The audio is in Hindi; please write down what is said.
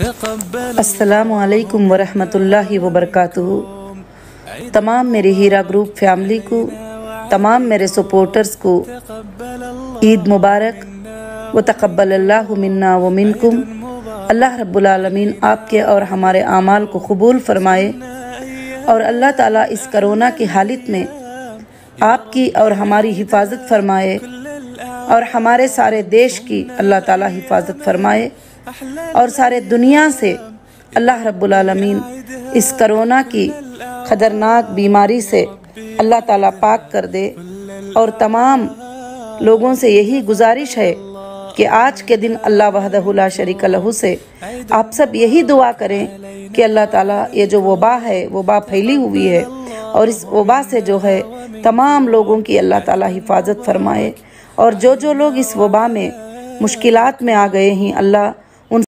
السلام علیکم ورحمۃ اللہ وبرکاتہ تمام میرے ہیرا گروپ فیملی کو تمام میرے سپورٹرز کو عید مبارک و تقبل اللہ منا و منکم اللہ رب العالمین آپ کے اور ہمارے اعمال کو قبول فرمائے اور اللہ تعالیٰ اس کرونا کی حالت میں آپ کی اور ہماری حفاظت فرمائے और हमारे सारे देश की अल्लाह ताला हिफाजत फरमाए और सारे दुनिया से अल्लाह रब्बुल इस करोना की खतरनाक बीमारी से अल्लाह ताला पाक कर दे और तमाम लोगों से यही गुजारिश है कि आज के दिन अल्लाह वहदहुल्ला शरीक लहू से आप सब यही दुआ करें कि अल्लाह ताला ये जो वबा है वबा फैली हुई है और इस वबा से जो है तमाम लोगों की अल्लाह ताला हिफाजत फरमाए और जो जो लोग इस वबा में मुश्किलात में आ गए हैं अल्लाह